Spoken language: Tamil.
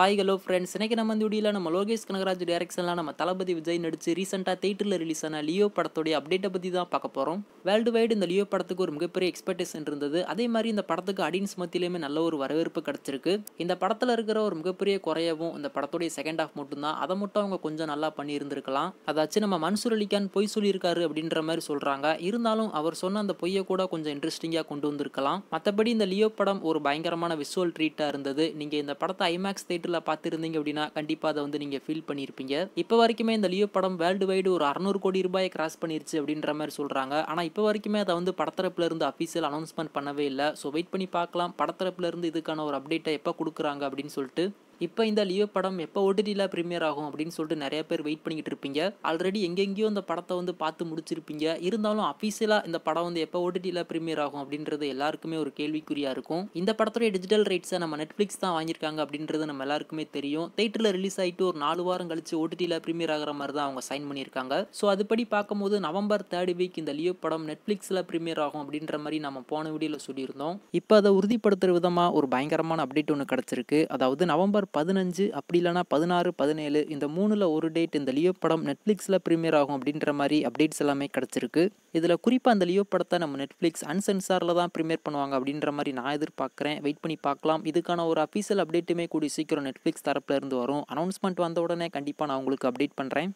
ஹாய் ஹலோ ஃப்ரெண்ட்ஸ் இன்றைக்கி நம்ம வந்து நம்ம லோகேஷ் கனகராஜ் டேரக்ஷனில் நம்ம தளபதி விஜய் நடித்து ரீசெண்டாக தேட்டரில் ரிலீஸ் ஆன லியோ படத்துடைய அப்டேட்டை பற்றி தான் பார்க்க போகிறோம் வேர்ல்டு வைடு இந்த லியோ படத்துக்கு ஒரு மிகப்பெரிய எக்ஸ்பெக்டேஷன் இருந்தது அதே மாதிரி இந்த படத்துக்கு அடியன்ஸ் மத்தியிலுமே நல்ல ஒரு வரவேற்பு கிடச்சிருக்கு இந்த படத்தில் இருக்கிற ஒரு மிகப்பெரிய குறையவும் இந்த படத்துடைய செகண்ட் ஹாஃப் மட்டும்தான் அதை மட்டும் அவங்க கொஞ்சம் நல்லா பண்ணியிருந்திருக்கலாம் அதாச்சு நம்ம மன்சூர் அலிகான் பொய் சொல்லியிருக்காரு அப்படின்ற மாதிரி சொல்கிறாங்க இருந்தாலும் அவர் சொன்ன அந்த பொய்யை கூட கொஞ்சம் இன்ட்ரெஸ்டிங்காக கொண்டு வந்திருக்கலாம் மற்றபடி இந்த லியோ படம் ஒரு பயங்கரமான விசுவல் ட்ரீட்டாக இருந்தது நீங்கள் இந்த படத்தை ஐமேக்ஸ் தேட்டர் தேட்டரில் பார்த்துருந்தீங்க அப்படின்னா கண்டிப்பாக அதை வந்து நீங்கள் ஃபீல் பண்ணியிருப்பீங்க இப்போ வரைக்குமே இந்த லியோ படம் வேர்ல்டு வைடு ஒரு அறநூறு கோடி ரூபாயை கிராஸ் பண்ணிருச்சு அப்படின்ற மாதிரி சொல்கிறாங்க ஆனால் இப்போ வரைக்குமே அதை வந்து படத்தரப்பில் இருந்து அஃபீஷியல் அனௌன்ஸ்மெண்ட் பண்ணவே இல்லை ஸோ வெயிட் பண்ணி பார்க்கலாம் படத்தரப்பில் இருந்து இதுக்கான ஒரு அப்டேட்டை எப்போ கொடுக்குறாங்க அப்படின்னு சொல்லிட்டு இப்போ இந்த லியோ படம் எப்போ ஓடிடியில் ப்ரீமியர் ஆகும் அப்படின்னு சொல்லிட்டு நிறைய பேர் வெயிட் பண்ணிட்டு இருப்பீங்க ஆல்ரெடி எங்கெங்கேயோ இந்த படத்தை வந்து பார்த்து முடிச்சிருப்பீங்க இருந்தாலும் அஃபீஷியலாக இந்த படம் வந்து எப்போ ஓடிடியில் ப்ரீமியர் ஆகும் அப்படின்றது எல்லாருக்குமே ஒரு கேள்விக்குறியாக இருக்கும் இந்த படத்துடைய டிஜிட்டல் ரைட்ஸை நம்ம நெட்ஃப்ளிக்ஸ் தான் வாங்கியிருக்காங்க அப்படின்றது நம்ம எல்லாருக்குமே தெரியும் தேட்டரில் ரிலீஸ் ஆகிட்டு ஒரு நாலு வாரம் கழிச்சு ஓடிடியில் ப்ரீமியர் ஆகிற மாதிரி தான் அவங்க சைன் பண்ணியிருக்காங்க ஸோ அதுபடி பார்க்கும்போது நவம்பர் தேர்ட் வீக் இந்த லியோ படம் நெட்ஃப்ளிக்ஸில் ப்ரீமியர் ஆகும் அப்படின்ற மாதிரி நம்ம போன வீடியோவில் சொல்லியிருந்தோம் இப்போ அதை உறுதிப்படுத்துகிற விதமாக ஒரு பயங்கரமான அப்டேட் ஒன்று கிடச்சிருக்கு அதாவது நவம்பர் பதினஞ்சு அப்படி இல்லைனா பதினாறு பதினேழு இந்த மூணில் ஒரு டேட் இந்த லியோ படம் நெட்ஃப்ளிக்ஸில் ப்ரீமியர் ஆகும் அப்படின்ற மாதிரி அப்டேட்ஸ் எல்லாமே கிடச்சிருக்கு இதில் குறிப்பாக அந்த லியோ படத்தை நம்ம நெட்ஃப்ளிக்ஸ் அன்சென்சாரில் தான் ப்ரீமியர் பண்ணுவாங்க அப்படின்ற மாதிரி நான் எதிர்பார்க்குறேன் வெயிட் பண்ணி பார்க்கலாம் இதுக்கான ஒரு அஃபீஷியல் அப்டேட்டுமே கூடி சீக்கிரம் நெட்ஃப்ளிக்ஸ் தரப்பில் இருந்து வரும் அனௌன்ஸ்மெண்ட் வந்த உடனே கண்டிப்பாக நான் உங்களுக்கு அப்டேட் பண்ணுறேன்